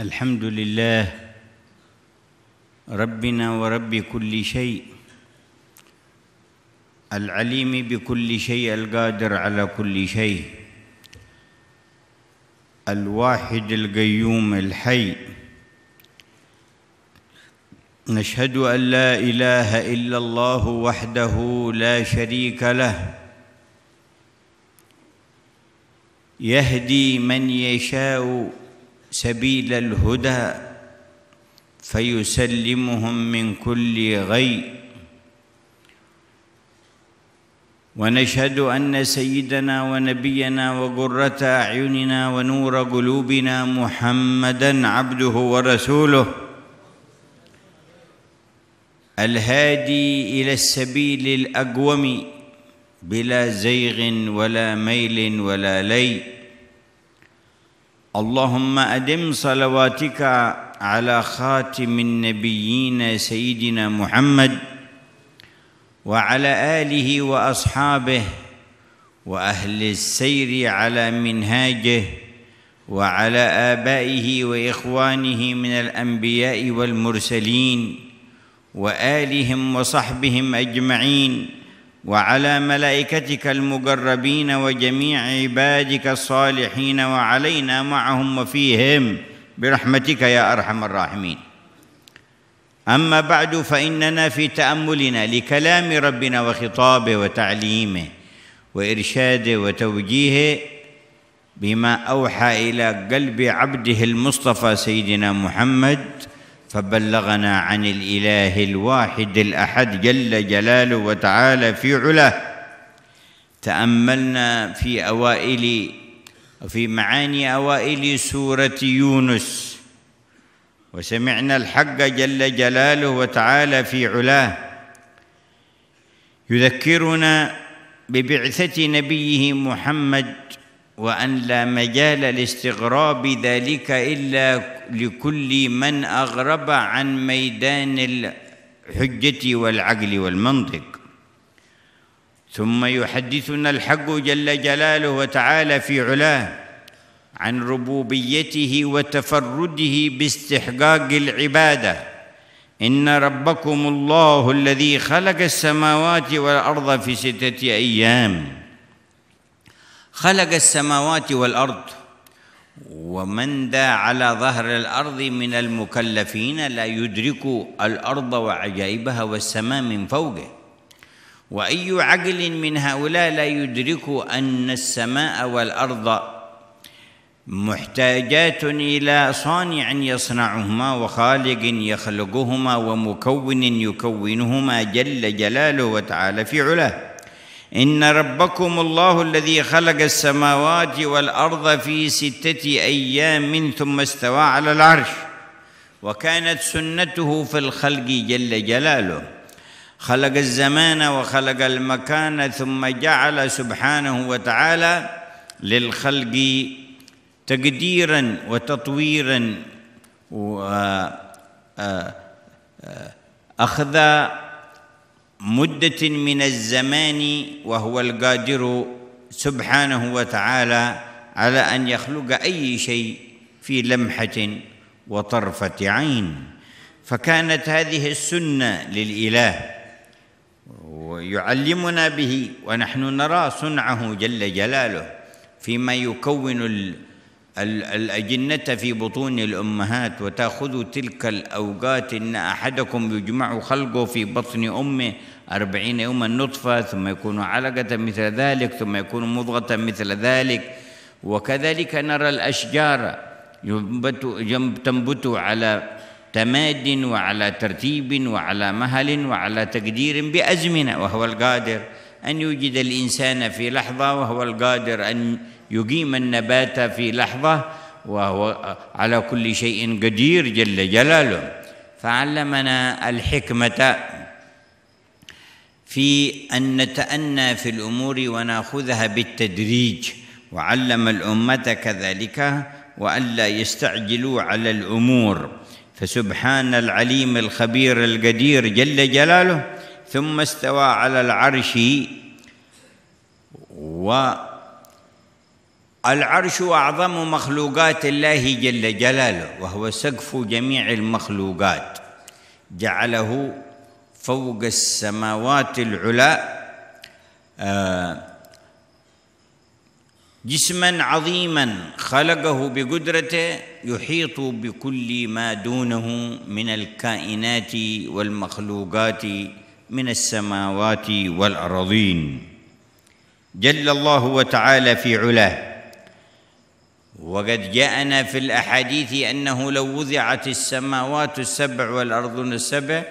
الحمد لله ربنا ورب كل شيء العليم بكل شيء القادر على كل شيء الواحد القيوم الحي نشهد ان لا اله الا الله وحده لا شريك له يهدي من يشاء سبيل الهدى فيسلمهم من كل غي ونشهد ان سيدنا ونبينا وقره اعيننا ونور قلوبنا محمدا عبده ورسوله الهادي الى السبيل الاقوم بلا زيغ ولا ميل ولا لي اللهم أدم صلواتك على خاتم النبيين سيدنا محمد وعلى آله وأصحابه وأهل السير على منهاجه وعلى آبائه وإخوانه من الأنبياء والمرسلين وآلهم وصحبهم أجمعين وعلى ملائكتك المقربين وجميع عبادك الصالحين وعلينا معهم وفيهم برحمتك يا ارحم الراحمين اما بعد فاننا في تاملنا لكلام ربنا وخطابه وتعليمه وارشاده وتوجيهه بما اوحى الى قلب عبده المصطفى سيدنا محمد فبلغنا عن الاله الواحد الاحد جل جلاله وتعالى في علاه تاملنا في اوائل وفي معاني اوائل سوره يونس وسمعنا الحق جل جلاله وتعالى في علاه يذكرنا ببعثه نبيه محمد وأن لا مجال لاستغراب ذلك إلا لكل من أغرب عن ميدان الحجة والعقل والمنطق ثم يحدثنا الحق جل جلاله وتعالى في علاه عن ربوبيته وتفرده باستحقاق العباده ان ربكم الله الذي خلق السماوات والارض في سته ايام خلق السماوات والارض ومن ذا على ظهر الارض من المكلفين لا يدرك الارض وعجائبها والسماء من فوقه واي عقل من هؤلاء لا يدرك ان السماء والارض محتاجات الى صانع يصنعهما وخالق يخلقهما ومكون يكونهما جل جلاله وتعالى في علاه ان ربكم الله الذي خلق السماوات والارض في سته ايام ثم استوى على العرش وكانت سنته في الخلق جل جلاله خلق الزمان وخلق المكان ثم جعل سبحانه وتعالى للخلق تقديرا وتطويرا واخذ آه، آه، آه، مدة من الزمان وهو القادر سبحانه وتعالى على أن يخلق أي شيء في لمحة وطرفة عين فكانت هذه السنة للإله ويعلمنا به ونحن نرى صنعه جل جلاله فيما يكون الأجنة في بطون الأمهات وتأخذ تلك الأوقات إن أحدكم يجمع خلقه في بطن أمه أربعين يوما نطفة ثم يكون علقة مثل ذلك ثم يكون مضغة مثل ذلك وكذلك نرى الأشجار تنبت على تماد وعلى ترتيب وعلى مهل وعلى تقدير بأزمنة وهو القادر أن يوجد الإنسان في لحظة وهو القادر أن يقيم النبات في لحظه وهو على كل شيء قدير جل جلاله فعلمنا الحكمه في ان نتانى في الامور وناخذها بالتدريج وعلم الامه كذلك والا يستعجلوا على الامور فسبحان العليم الخبير القدير جل جلاله ثم استوى على العرش و العرش اعظم مخلوقات الله جل جلاله وهو سقف جميع المخلوقات جعله فوق السماوات العلا آه، جسما عظيما خلقه بقدرته يحيط بكل ما دونه من الكائنات والمخلوقات من السماوات والارضين جل الله وتعالى في علاه وقد جاءنا في الاحاديث انه لو وزعت السماوات السبع والارضون السبع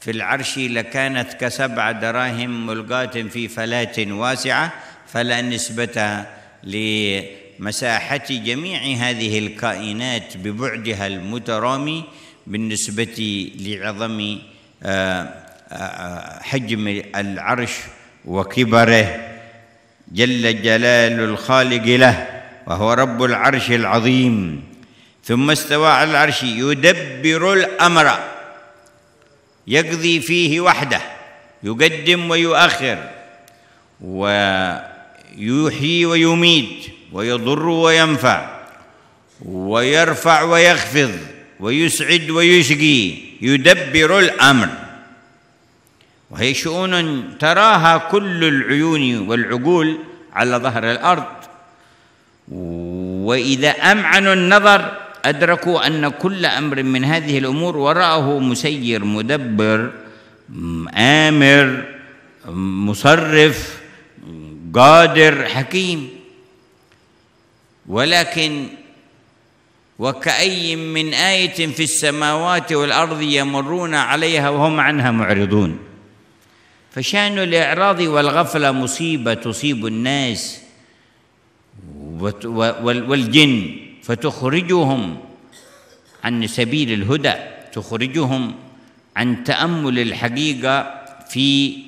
في العرش لكانت كسبع دراهم ملقاة في فلاة واسعة فلا نسبة لمساحة جميع هذه الكائنات ببعدها المترامي بالنسبة لعظم آه، آه، حجم العرش وكبره جل جلال الخالق له وهو رب العرش العظيم ثم استوى على العرش يدبر الامر يقضي فيه وحده يقدم ويؤخر ويحيي ويميت ويضر وينفع ويرفع ويخفض ويسعد ويشقي يدبر الامر وهي شؤون تراها كل العيون والعقول على ظهر الارض واذا امعنوا النظر ادركوا ان كل امر من هذه الامور وراءه مسير مدبر امر مصرف قادر حكيم ولكن وكأي من آية في السماوات والأرض يمرون عليها وهم عنها معرضون فشان الإعراض والغفلة مصيبة تصيب الناس والجن فتخرجهم عن سبيل الهدى تخرجهم عن تامل الحقيقه في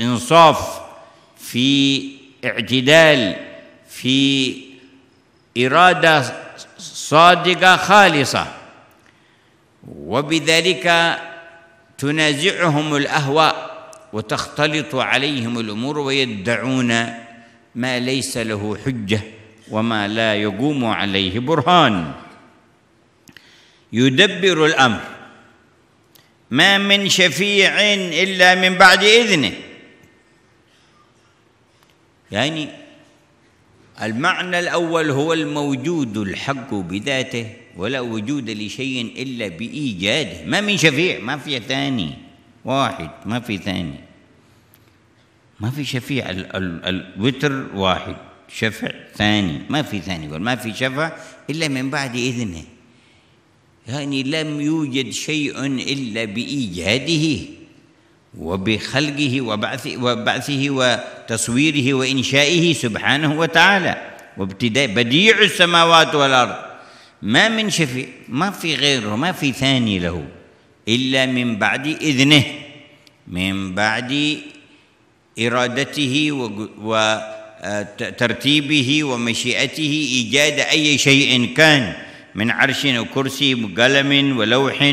انصاف في اعتدال في اراده صادقه خالصه وبذلك تنازعهم الاهواء وتختلط عليهم الامور ويدعون ما ليس له حجه وما لا يقوم عليه برهان يدبر الامر ما من شفيع الا من بعد اذنه يعني المعنى الاول هو الموجود الحق بذاته ولا وجود لشيء الا بايجاده ما من شفيع ما في ثاني واحد ما في ثاني ما في شفيع الوتر واحد شفع ثاني ما في ثاني يقول ما في شفع إلا من بعد إذنه يعني لم يوجد شيء إلا بإيجاده وبخلقه وبعثه, وبعثه وتصويره وإنشائه سبحانه وتعالى وابتداء بديع السماوات والأرض ما من شفيع ما في غيره ما في ثاني له إلا من بعد إذنه من بعد إرادته و ترتيبه ومشيئته ايجاد اي شيء كان من عرش وكرسي وقلم ولوح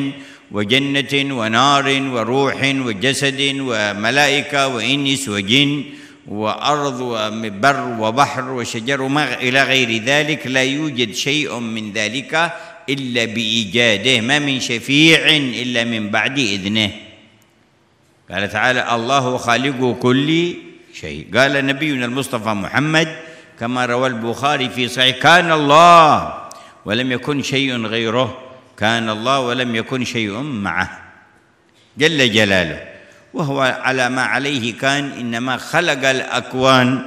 وجنه ونار وروح وجسد وملائكه وانس وجن وارض وبر وبحر وشجر وما الى غير ذلك لا يوجد شيء من ذلك الا بايجاده ما من شفيع الا من بعد اذنه قال تعالى الله خالق كل شيء قال نبينا المصطفى محمد كما روى البخاري في صحيح كان الله ولم يكن شيء غيره كان الله ولم يكن شيء معه جل جلاله وهو على ما عليه كان انما خلق الاكوان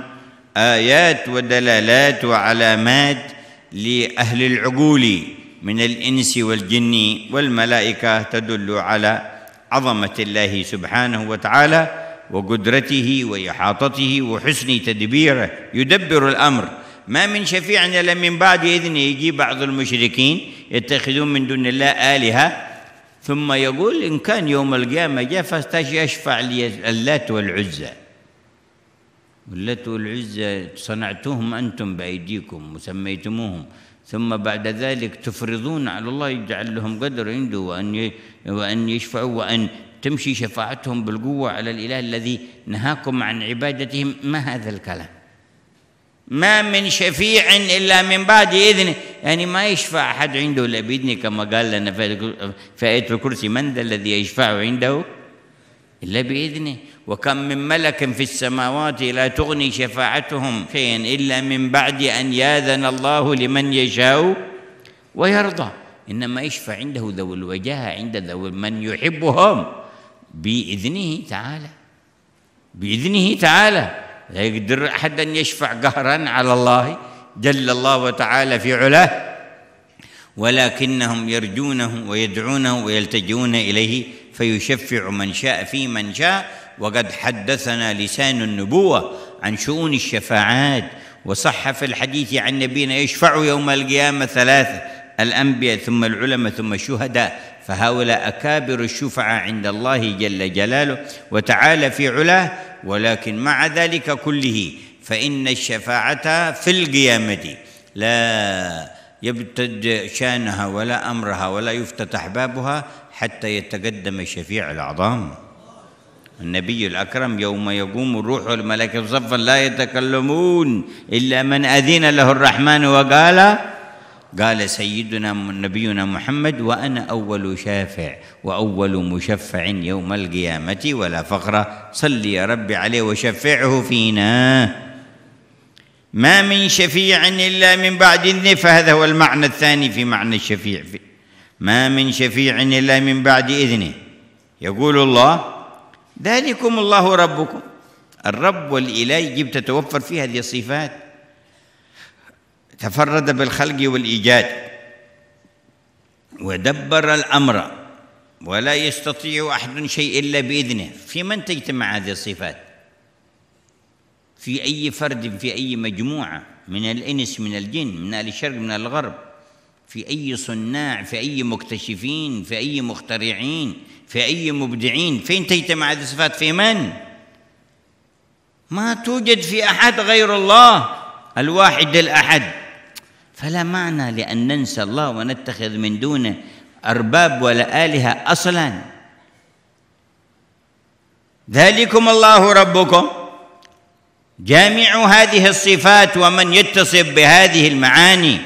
ايات ودلالات وعلامات لاهل العقول من الانس والجن والملائكه تدل على عظمه الله سبحانه وتعالى وقدرته واحاطته وحسن تدبيره يدبر الامر ما من شفيع الا من بعد اذنه يجي بعض المشركين يتخذون من دون الله الهه ثم يقول ان كان يوم القيامه جاء فاستشفع لي اللات والعزى واللات والعزى صنعتهم انتم بايديكم وسميتموهم ثم بعد ذلك تفرضون على الله يجعل لهم قدر عنده وأن وأن يشفعوا وأن تمشي شفاعتهم بالقوة على الإله الذي نهاكم عن عبادتهم ما هذا الكلام ما من شفيع إلا من بعد إذنه يعني ما يشفع أحد عنده إلا بإذنه كما قال لنا في آية الكرسي من ذا الذي يشفع عنده إلا بإذنه وكم من ملك في السماوات لا تغني شفاعتهم شيئا إلا من بعد أن ياذن الله لمن يشاء ويرضى إنما يشفع عنده ذوي الوجاهة عند ذوي من يحبهم بإذنه تعالى بإذنه تعالى لا يقدر أحد أن يشفع قهرا على الله جل الله وتعالى في علاه ولكنهم يرجونه ويدعونه ويلتجئون إليه فيشفع من شاء في من شاء وقد حدثنا لسان النبوة عن شؤون الشفاعات وصح في الحديث عن نبينا يشفع يوم القيامة ثلاثة الأنبياء ثم العلماء ثم الشهداء فهؤلاء أكابر الشفعاء عند الله جل جلاله وتعالى في علاه ولكن مع ذلك كله فإن الشفاعة في القيامة لا يبتد شانها ولا أمرها ولا يفتتح بابها حتى يتقدم الشفيع العظام النبي الأكرم يوم يقوم الروح والملائكة صفا لا يتكلمون إلا من أذن له الرحمن وقال قال سيدنا نبينا محمد وأنا أول شافع وأول مشفع يوم القيامة ولا فخر صل يا رب عليه وشفعه فينا ما من شفيع إلا من بعد إذنه فهذا هو المعنى الثاني في معنى الشفيع ما من شفيع إلا من بعد إذنه يقول الله ذلكم الله ربكم الرب والإله يجب تتوفر فيه هذه الصفات تفرد بالخلق والايجاد ودبر الامر ولا يستطيع احد شيء الا باذنه في من تجتمع هذه الصفات في اي فرد في اي مجموعه من الانس من الجن من اهل الشرق من الغرب في اي صناع في اي مكتشفين في اي مخترعين في اي مبدعين فين تجتمع هذه الصفات في من ما توجد في احد غير الله الواحد الاحد فلا معنى لأن ننسى الله ونتخذ من دونه أرباب ولا آلهة أصلا ذلكم الله ربكم جامع هذه الصفات ومن يتصف بهذه المعاني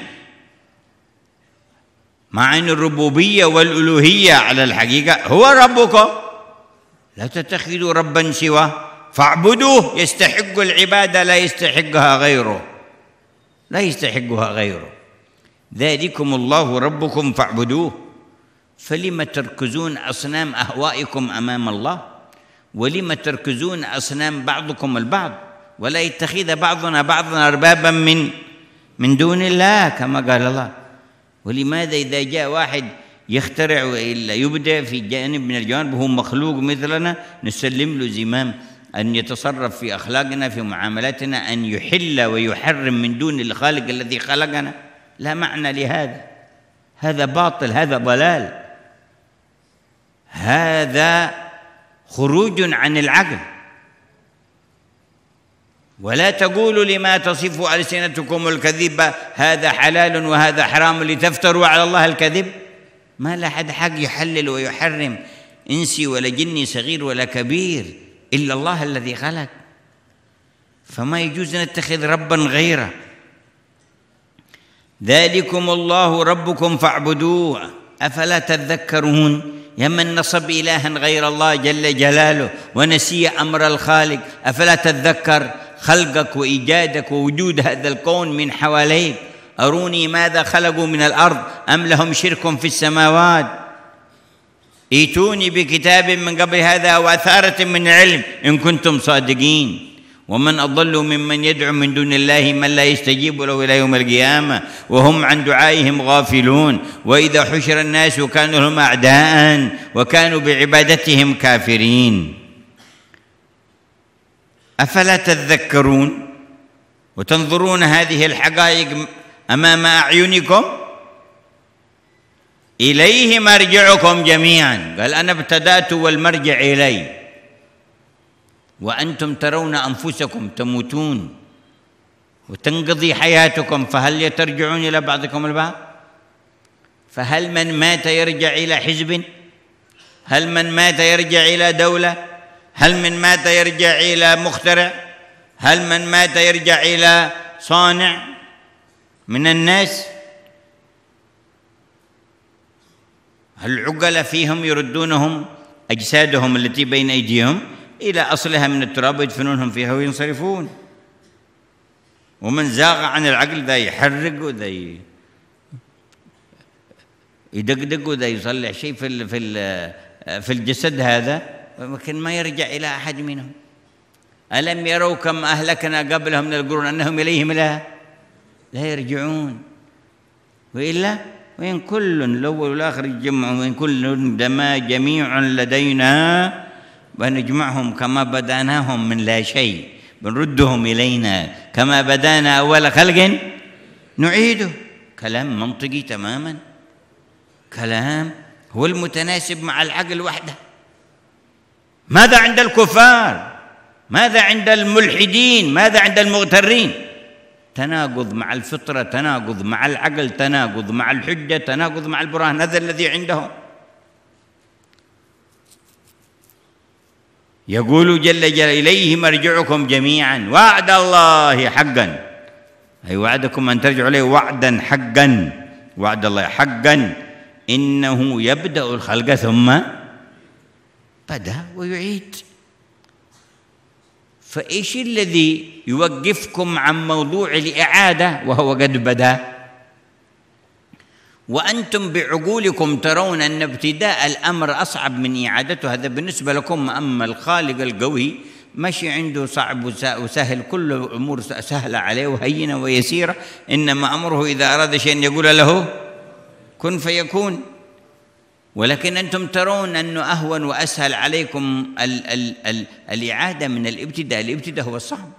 معاني الربوبية والألوهية على الحقيقة هو ربكم لا تتخذوا ربا سواه فاعبدوه يستحق العبادة لا يستحقها غيره لا يستحقها غيره ذلكم الله ربكم فاعبدوه فلم تركزون اصنام اهوائكم امام الله ولم تركزون اصنام بعضكم البعض ولا يتخذ بعضنا بعضا اربابا من من دون الله كما قال الله ولماذا اذا جاء واحد يخترع والا يبدع في جانب من الجوانب هو مخلوق مثلنا نسلم له زمام أن يتصرف في أخلاقنا في معاملاتنا أن يحل ويحرم من دون الخالق الذي خلقنا لا معنى لهذا هذا باطل هذا ضلال هذا خروج عن العقل ولا تقولوا لما تصف ألسنتكم الكذبة هذا حلال وهذا حرام لتفتروا على الله الكذب ما لا أحد حق يحلل ويحرم إنسي ولا جني صغير ولا كبير إلا الله الذي خلق فما يجوز نتخذ ربا غيره ذلكم الله ربكم فاعبدوه أفلا تذكرون يمن نصب إلها غير الله جل جلاله ونسي أمر الخالق أفلا تذكر خلقك وإيجادك ووجود هذا الكون من حواليك أروني ماذا خلقوا من الأرض أم لهم شرك في السماوات ايتوني بكتاب من قبل هذا او اثاره من علم ان كنتم صادقين ومن اضل ممن يدعو من دون الله من لا يستجيب له الى يوم القيامه وهم عن دعائهم غافلون واذا حشر الناس كانوا لهم اعداء وكانوا بعبادتهم كافرين افلا تذكرون وتنظرون هذه الحقائق امام اعينكم إليه مرجعكم جميعا قال أنا ابتدأت والمرجع إلي وأنتم ترون أنفسكم تموتون وتنقضي حياتكم فهل يترجعون إلى بعضكم البعض فهل من مات يرجع إلى حزب هل من مات يرجع إلى دولة هل من مات يرجع إلى مخترع هل من مات يرجع إلى صانع من الناس العقل فيهم يردونهم أجسادهم التي بين أيديهم إلى أصلها من التراب ويدفنونهم فيها وينصرفون ومن زاغ عن العقل ذا يحرق وذا يدقدق وذا يصلح شيء في الـ في الـ في الجسد هذا لكن ما يرجع إلى أحد منهم ألم يروا كم أهلكنا قبلهم من القرون أنهم إليهم لا لا يرجعون وإلا وإن كل الأول والآخر يجمع وإن كل دما جميع لدينا ونجمعهم كما بدأناهم من لا شيء بنردهم إلينا كما بدأنا أول خلق نعيده كلام منطقي تماما كلام هو المتناسب مع العقل وحده ماذا عند الكفار ماذا عند الملحدين ماذا عند المغترين تناقض مع الفطره تناقض مع العقل تناقض مع الحجه تناقض مع البرهان هذا الذي عندهم يقول جل جل اليه مرجعكم جميعا وعد الله حقا اي وعدكم ان ترجعوا اليه وعدا حقا وعد الله حقا انه يبدا الخلق ثم بدا ويعيد فايش الذي يوقفكم عن موضوع الاعاده وهو قد بدا وانتم بعقولكم ترون ان ابتداء الامر اصعب من اعادته هذا بالنسبه لكم اما الخالق القوي ماشي عنده صعب وسهل كل الامور سهله عليه وهينه ويسيره انما امره اذا اراد شيئا يقول له كن فيكون ولكن أنتم ترون أنه أهون وأسهل عليكم ال ال ال الإعادة من الابتداء الابتداء هو الصعب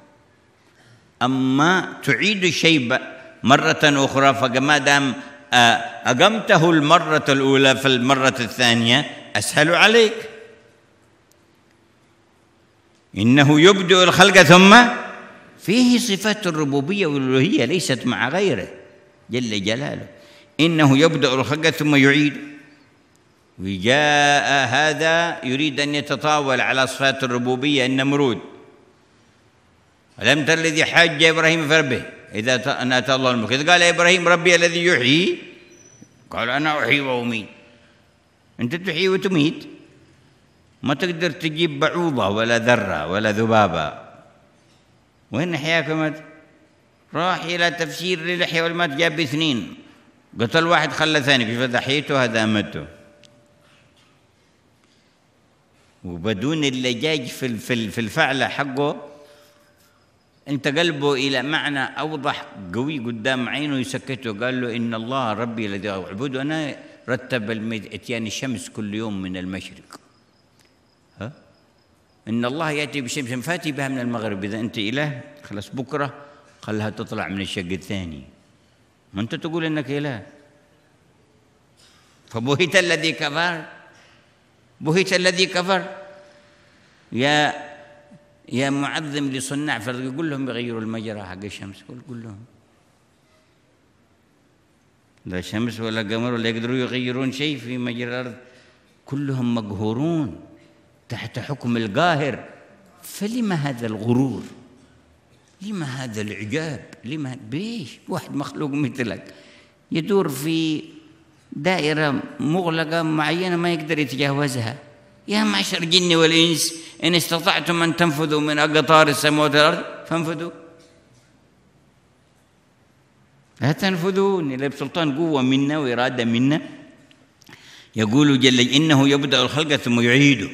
أما تعيد الشيء مرة أخرى فما دام آه، أقمته المرة الأولى فالمرة الثانية أسهل عليك إنه يبدئ الخلق ثم فيه صفات الربوبية والألوهية ليست مع غيره جل جلاله إنه يبدأ الخلق ثم يعيد وجاء هذا يريد أن يتطاول على صفات الربوبية النمرود ألم تر الذي حج إبراهيم في ربه إذا أتى الله الملك قال إبراهيم ربي الذي يحيي قال أنا أحيي وأميت أنت تحيي وتميت ما تقدر تجيب بعوضة ولا ذرة ولا ذبابة وين حياكم راح إلى تفسير للحياة والمات جاب اثنين قتل واحد خلى ثاني كيف أحييته هذا أمته وبدون اللجاج في في الفعل حقه انتقلبه إلى معنى أوضح قوي قدام عينه يسكته قال له إن الله ربي الذي أعبده أنا رتب اتيان الشمس كل يوم من المشرق ها إن الله يأتي بشمس فاتي بها من المغرب إذا أنت إله خلاص بكرة خلها تطلع من الشق الثاني ما أنت تقول إنك إله فبهت الذي كفر بهت الذي كفر يا يا معظم لصناع فرد يقول لهم يغيروا المجرى حق الشمس قول لهم لا شمس ولا قمر ولا يقدروا يغيرون شيء في مجرى الارض كلهم مقهورون تحت حكم القاهر فلما هذا الغرور لما هذا العجاب لما بيش واحد مخلوق مثلك يدور في دائرة مغلقة معينة ما يقدر يتجاوزها يا معشر الجن والإنس إن استطعتم أن تنفذوا من أقطار السماوات والأرض فانفذوا لا تنفذون إلا بسلطان قوة منا وإرادة منا يقول جل إنه يبدأ الخلق ثم يعيده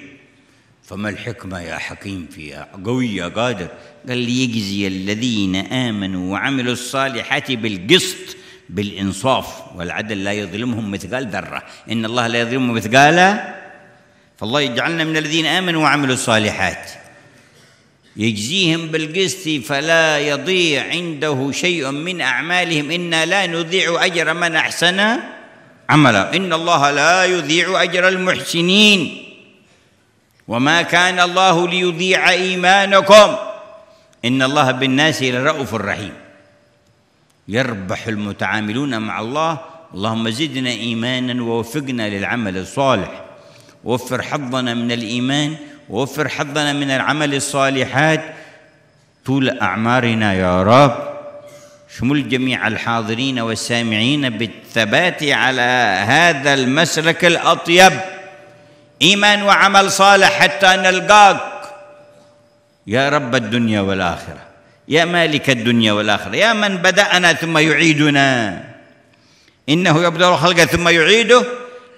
فما الحكمة يا حكيم فيها قوي يا قادر قال ليجزي الذين آمنوا وعملوا الصالحات بالقسط بالإنصاف والعدل لا يظلمهم مثقال ذرة إن الله لا يظلمهم مثقال فالله يجعلنا من الذين آمنوا وعملوا الصالحات يجزيهم بالقسط فلا يضيع عنده شيء من أعمالهم إنا لا نضيع أجر من أحسن عملا إن الله لا يضيع أجر المحسنين وما كان الله ليضيع إيمانكم إن الله بالناس لرؤوف رحيم يربح المتعاملون مع الله اللهم زدنا ايمانا ووفقنا للعمل الصالح وفر حظنا من الايمان ووفر حظنا من العمل الصالحات طول اعمارنا يا رب شمل جميع الحاضرين والسامعين بالثبات على هذا المسلك الاطيب ايمان وعمل صالح حتى نلقاك يا رب الدنيا والاخره يا مالك الدنيا والاخره يا من بدانا ثم يعيدنا انه يبدا الخلق ثم يعيده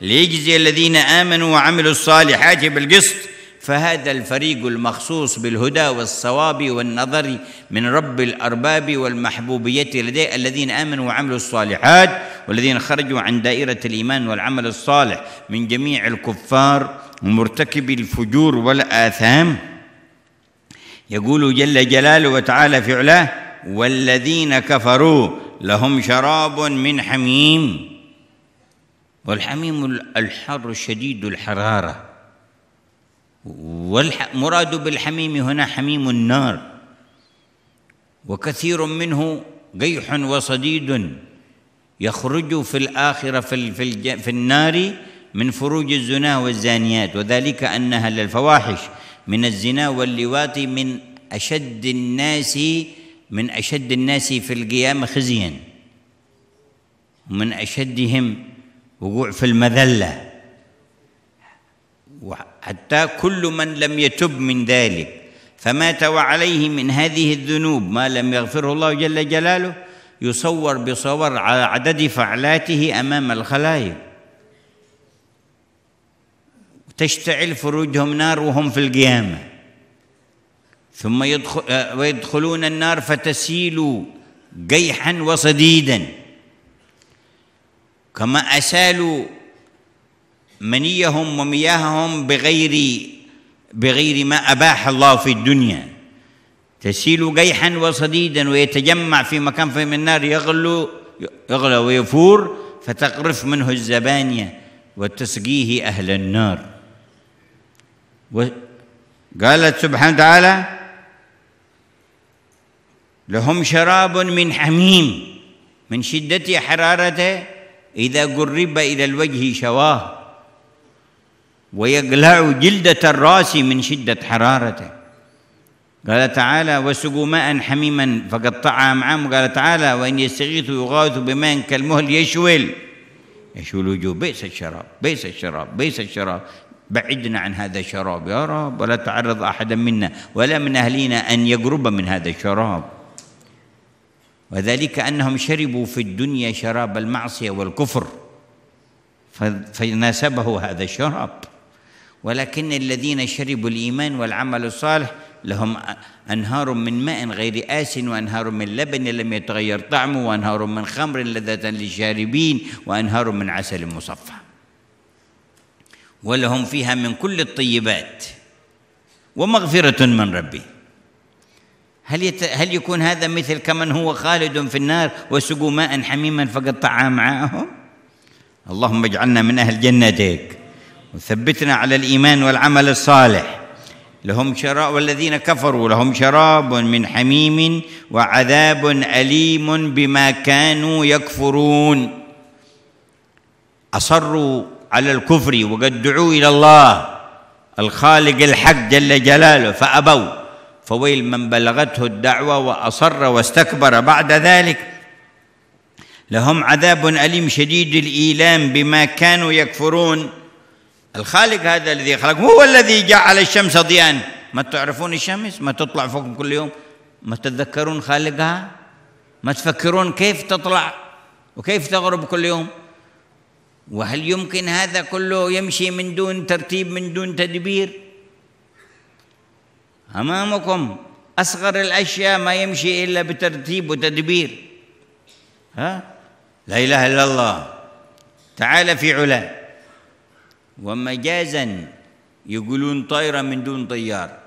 ليجزي الذين امنوا وعملوا الصالحات بالقسط فهذا الفريق المخصوص بالهدى والصواب والنظر من رب الارباب والمحبوبيه لديه الذين امنوا وعملوا الصالحات والذين خرجوا عن دائره الايمان والعمل الصالح من جميع الكفار ومرتكبي الفجور والاثام يقول جل جلاله وتعالى في علاه والذين كفروا لهم شراب من حميم والحميم الحر شديد الحراره والمراد بالحميم هنا حميم النار وكثير منه قيح وصديد يخرج في الآخرة في, في, في النار من فروج الزنا والزانيات وذلك أنها للفواحش من الزنا واللواط من أشد الناس من أشد الناس في القيامة خزيا ومن أشدهم وقوع في المذلة وحتى كل من لم يتب من ذلك فمات وعليه من هذه الذنوب ما لم يغفره الله جل جلاله يصور بصور على عدد فعلاته أمام الخلائق تشتعل فروجهم نار وهم في القيامة ثم يدخل آه، ويدخلون النار فتسيل قيحا وصديدا كما أسالوا منيهم ومياههم بغير بغير ما أباح الله في الدنيا تسيل قيحا وصديدا ويتجمع في مكان فيه من النار يغلو يغلى ويفور فتقرف منه الزبانية وتسقيه أهل النار قالت سبحانه وتعالى لهم شراب من حميم من شدة حرارته إذا قرب إلى الوجه شواه ويقلع جلدة الرأس من شدة حرارته قال تعالى وسقوا ماء حميما فقطعها أمعام قال تعالى وإن يستغيثوا يغاثوا بماء كالمهل يشوي يشوي الوجوه بئس الشراب بئس الشراب بئس الشراب بعدنا عن هذا الشراب يا رب ولا تعرض احدا منا ولا من اهلنا ان يقرب من هذا الشراب وذلك انهم شربوا في الدنيا شراب المعصيه والكفر فناسبه هذا الشراب ولكن الذين شربوا الايمان والعمل الصالح لهم انهار من ماء غير آس وانهار من لبن لم يتغير طعمه وانهار من خمر لذة للشاربين وانهار من عسل مصفى ولهم فيها من كل الطيبات ومغفرة من ربي هل يت... هل يكون هذا مثل كمن هو خالد في النار وسقوا ماء حميما فقطع معهم اللهم اجعلنا من اهل جنتك وثبتنا على الايمان والعمل الصالح لهم شراب والذين كفروا لهم شراب من حميم وعذاب اليم بما كانوا يكفرون اصروا على الكفر وقد دعوا إلى الله الخالق الحق جل جلاله فأبوا فويل من بلغته الدعوة وأصر واستكبر بعد ذلك لهم عذاب أليم شديد الإيلام بما كانوا يكفرون الخالق هذا الذي خلق هو الذي جعل الشمس ضياء ما تعرفون الشمس ما تطلع فوقكم كل يوم ما تتذكرون خالقها ما تفكرون كيف تطلع وكيف تغرب كل يوم وهل يمكن هذا كله يمشي من دون ترتيب من دون تدبير امامكم اصغر الاشياء ما يمشي الا بترتيب وتدبير ها لا اله الا الله تعالى في علا ومجازا يقولون طايره من دون طيار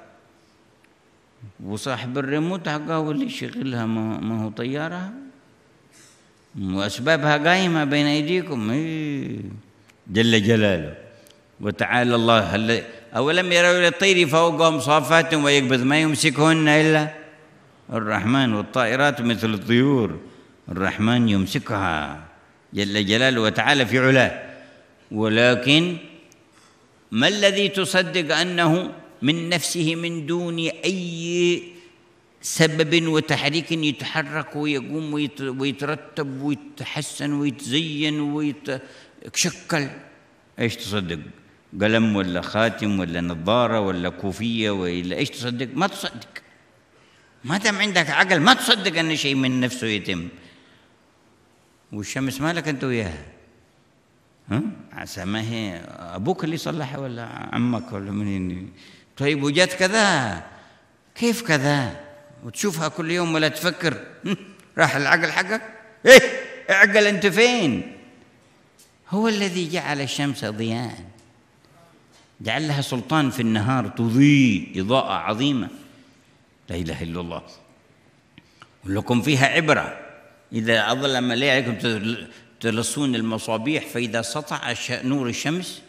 وصاحب الريموت حقه اللي يشغلها ما هو طياره وأسبابها قائمة بين أيديكم إيه. جل جلاله وتعالى الله هل أولم يروا إلى الطير فوقهم صافات ويقبض ما يمسكهن إلا الرحمن والطائرات مثل الطيور الرحمن يمسكها جل جلاله وتعالى في علاه ولكن ما الذي تصدق أنه من نفسه من دون أي سبب وتحريك يتحرك ويقوم ويترتب ويتحسن ويتزين ويتشكل ايش تصدق قلم ولا خاتم ولا نظارة ولا كوفية ولا ايش تصدق ما تصدق ما دام عندك عقل ما تصدق ان شيء من نفسه يتم والشمس مالك انت وياها ها عسى ما هي ابوك اللي صلحها ولا عمك ولا منين طيب وجات كذا كيف كذا وتشوفها كل يوم ولا تفكر راح العقل حقك ايه اعقل انت فين هو الذي جعل الشمس ضياء جعل لها سلطان في النهار تضيء إضاءة عظيمة لا إله إلا الله لكم فيها عبرة إذا أظلم عليكم تلصون المصابيح فإذا سطع نور الشمس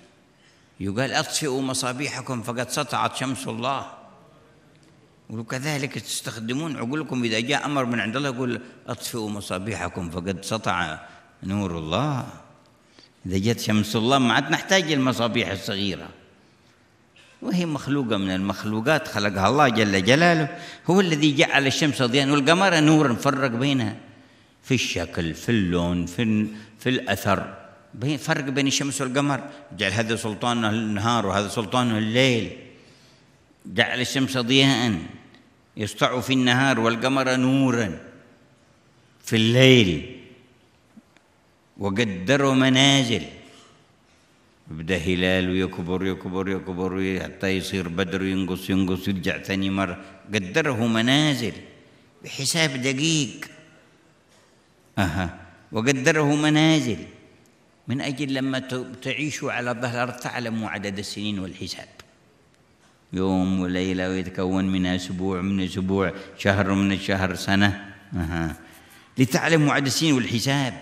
يقال أطفئوا مصابيحكم فقد سطعت شمس الله وكذلك تستخدمون عقولكم إذا جاء أمر من عند الله يقول أطفئوا مصابيحكم فقد سطع نور الله إذا جت شمس الله ما عاد نحتاج المصابيح الصغيرة وهي مخلوقة من المخلوقات خلقها الله جل جلاله هو الذي جعل الشمس ضياء والقمر نورا فرق بينها في الشكل في اللون في في الأثر بين فرق بين الشمس والقمر جعل هذا سلطانه النهار وهذا سلطانه الليل جعل الشمس ضياءً يسطع في النهار والقمر نورا في الليل وقدروا منازل يبدا هلال ويكبر يكبر يكبر حتى يصير بدر ينقص ينقص يرجع ثاني مره قدره منازل بحساب دقيق أها وقدره منازل من أجل لما تعيشوا على ظهر الأرض تعلموا عدد السنين والحساب يوم وليلة ويتكون من أسبوع من أسبوع شهر من الشهر سنة أه. لتعلم عد والحساب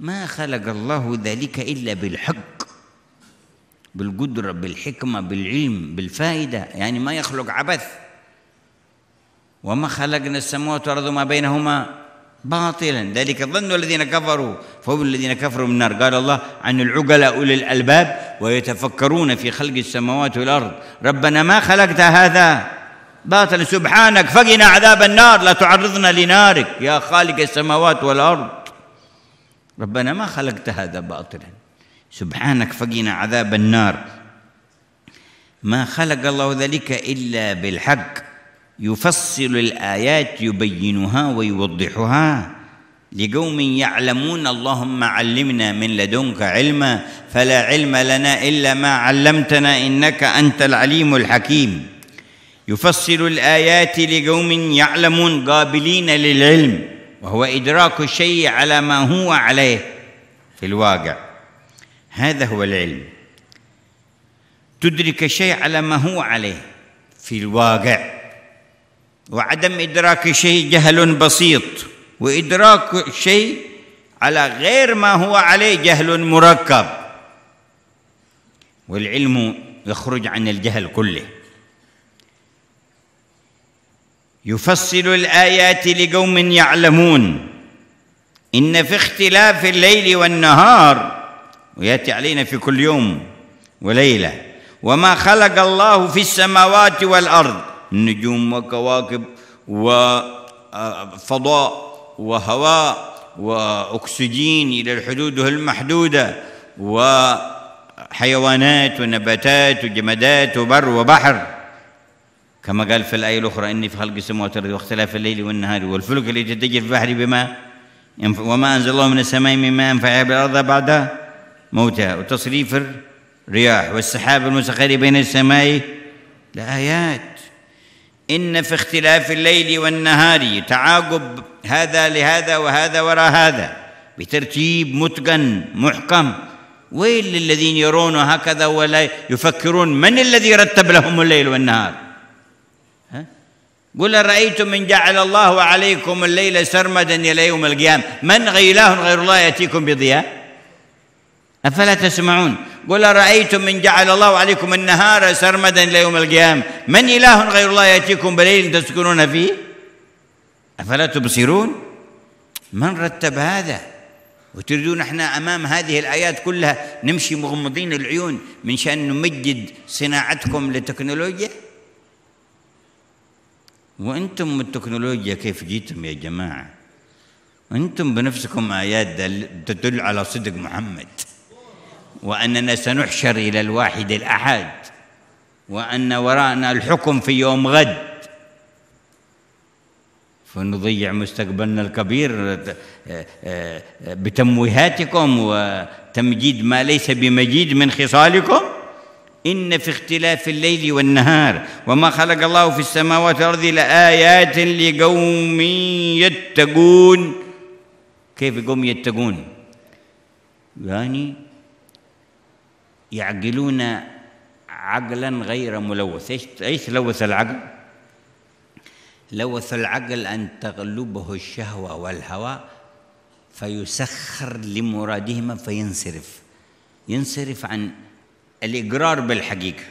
ما خلق الله ذلك إلا بالحق بالقدرة بالحكمة بالعلم بالفائدة يعني ما يخلق عبث وما خلقنا السماوات والأرض ما بينهما باطلا ذلك الظن الذين كفروا فهم الذين كفروا من النار قال الله عن العقلاء أولي الألباب ويتفكرون في خلق السماوات والأرض ربنا ما خلقت هذا باطلا سبحانك فقنا عذاب النار لا تعرضنا لنارك يا خالق السماوات والأرض ربنا ما خلقت هذا باطلا سبحانك فقنا عذاب النار ما خلق الله ذلك إلا بالحق يفصل الايات يبينها ويوضحها لقوم يعلمون اللهم علمنا من لدنك علما فلا علم لنا الا ما علمتنا انك انت العليم الحكيم يفصل الايات لقوم يعلمون قابلين للعلم وهو ادراك الشيء على ما هو عليه في الواقع هذا هو العلم تدرك شيء على ما هو عليه في الواقع وعدم ادراك شيء جهل بسيط وادراك شيء على غير ما هو عليه جهل مركب والعلم يخرج عن الجهل كله يفصل الايات لقوم يعلمون ان في اختلاف الليل والنهار وياتي علينا في كل يوم وليله وما خلق الله في السماوات والارض نجوم وكواكب وفضاء وهواء واكسجين الى الحدود المحدوده وحيوانات ونباتات وجمادات وبر وبحر كما قال في الايه الاخرى اني في خلق السماوات والارض واختلاف الليل والنهار والفلك التي تجري في البحر بما وما انزل الله من السماء من ماء فحيا بالارض بعد موتها وتصريف الرياح والسحاب المسخر بين السماء لايات ان في اختلاف الليل والنهار تعاقب هذا لهذا وهذا وراء هذا بترتيب متقن محكم ويل للذين يرون هكذا ولا يفكرون من الذي رتب لهم الليل والنهار ها؟ قل أرأيتم من جعل الله عليكم الليل سرمدا إلى يوم القيامة من غيلاه غير الله يأتيكم بضياء أفلا تسمعون قل أرأيتم من جعل الله عليكم النهار سرمدا إلى يوم القيامة من إله غير الله يأتيكم بليل تسكنون فيه أفلا تبصرون من رتب هذا وتريدون احنا امام هذه الايات كلها نمشي مغمضين العيون من شان نمجد صناعتكم للتكنولوجيا وانتم التكنولوجيا كيف جيتم يا جماعه انتم بنفسكم ايات تدل على صدق محمد واننا سنحشر الى الواحد الاحد وان وراءنا الحكم في يوم غد فنضيع مستقبلنا الكبير آه، آه، آه، بتمويهاتكم وتمجيد ما ليس بمجيد من خصالكم ان في اختلاف الليل والنهار وما خلق الله في السماوات والارض لايات لقوم يتقون كيف قوم يتقون يعني يعقلون عقلا غير ملوث ايش ايش لوث العقل؟ لوث العقل ان تغلبه الشهوه والهوى فيسخر لمرادهما فينصرف ينصرف عن الاقرار بالحقيقه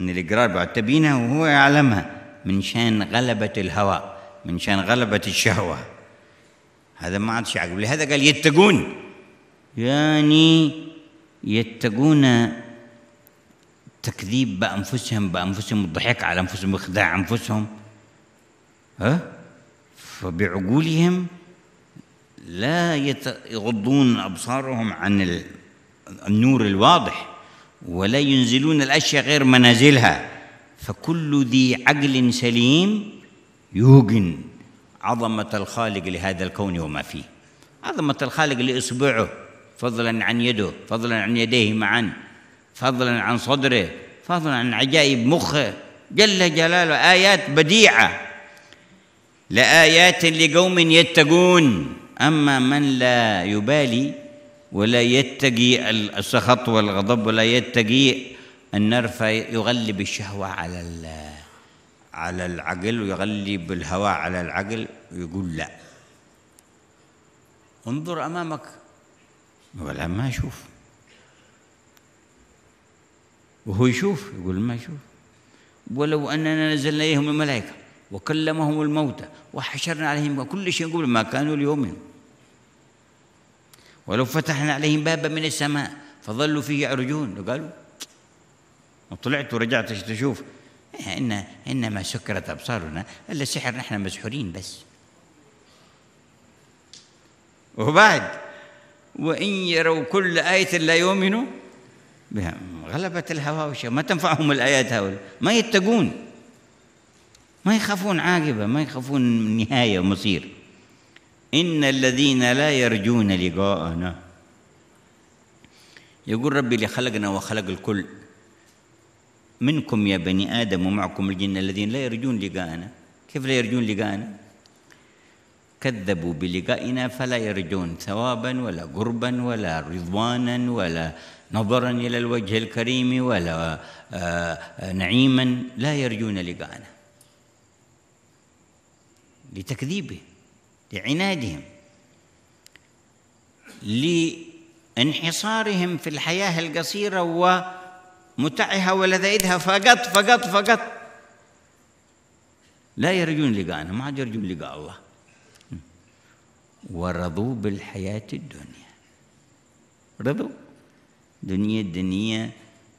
عن الاقرار بعتبينه طيب، وهو يعلمها من شان غلبه الهوى من شان غلبه الشهوه هذا ما عادش عقل لهذا قال يتقون يعني يتقون تكذيب بأنفسهم بأنفسهم الضحك على أنفسهم إخداع أنفسهم ها فبعقولهم لا يغضون أبصارهم عن النور الواضح ولا ينزلون الأشياء غير منازلها فكل ذي عقل سليم يوقن عظمة الخالق لهذا الكون وما فيه عظمة الخالق لإصبعه فضلا عن يده فضلا عن يديه معا فضلا عن صدره فضلا عن عجائب مخه جل جلاله آيات بديعة لآيات لقوم يتقون أما من لا يبالي ولا يتقي السخط والغضب ولا يتقي النار فيغلب الشهوة على على العقل ويغلب الهوى على العقل ويقول لا انظر أمامك ولا ما أشوف وهو يشوف يقول ما أشوف ولو أننا نزلنا إليهم الملائكة وكلمهم الموتى وحشرنا عليهم كل شيء قبل ما كانوا اليوم ولو فتحنا عليهم بابا من السماء فظلوا فيه يعرجون قالوا طلعت ورجعت تشوف إيه، إن إنما سكرت أبصارنا إلا سحر نحن مسحورين بس وبعد وإن يروا كل آية لا يؤمنوا بها غلبة والشيء ما تنفعهم الآيات هؤلاء ما يتقون ما يخافون عاقبة ما يخافون نهاية مصير إن الذين لا يرجون لقاءنا يقول ربي اللي خلقنا وخلق الكل منكم يا بني آدم ومعكم الجن الذين لا يرجون لقاءنا كيف لا يرجون لقاءنا كذبوا بلقائنا فلا يرجون ثوابا ولا قربا ولا رضوانا ولا نظرا الى الوجه الكريم ولا آه، آه، نعيما لا يرجون لقاءنا لتكذيبهم لعنادهم لانحصارهم في الحياه القصيره ومتعها ولذائذها فقط فقط فقط لا يرجون لقاءنا ما عاد يرجون لقاء الله ورضوا بالحياة الدنيا رضوا دنيا الدنيا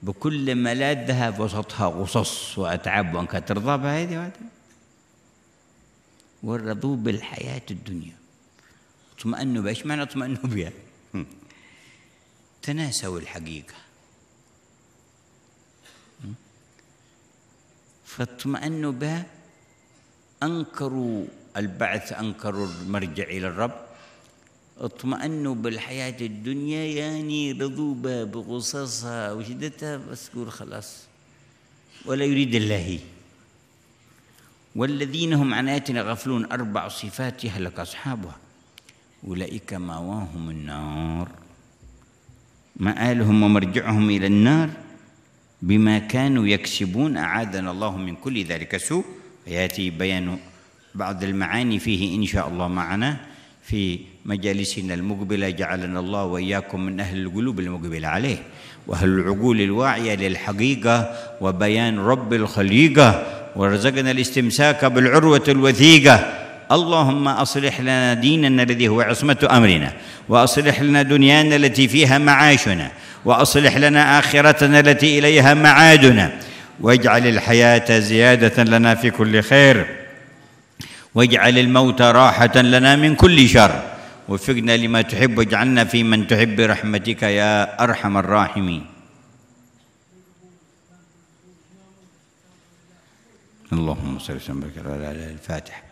بكل ملاذها وسطها غصص وأتعاب وإن كانت ترضى بهذه وهذا ورضوا بالحياة الدنيا اطمأنوا بها إيش معنى اطمأنوا بها تناسوا الحقيقة فاطمأنوا بها أنكروا البعث أنكروا المرجع إلى الرب اطمأنوا بالحياة الدنيا يعني رضوا بغصصها وشدتها بس قول خلاص ولا يريد الله والذين هم عن آياتنا غافلون أربع صفات يهلك أصحابها أولئك مأواهم النار مآلهم ومرجعهم إلى النار بما كانوا يكسبون أعاذنا الله من كل ذلك سوء ويأتي بيان بعض المعاني فيه إن شاء الله معنا في مجالسنا المقبلة جعلنا الله وإياكم من أهل القلوب المقبلة عليه وأهل العقول الواعية للحقيقة وبيان رب الخليقة ورزقنا الاستمساك بالعروة الوثيقة اللهم اصلح لنا ديننا الذي هو عصمه امرنا واصلح لنا دنيانا التي فيها معاشنا واصلح لنا اخرتنا التي اليها معادنا واجعل الحياه زياده لنا في كل خير واجعل الموت راحة لنا من كل شر وفقنا لما تحب واجعلنا في من تحب برحمتك يا أرحم الراحمين اللهم صل وسلم على الفاتح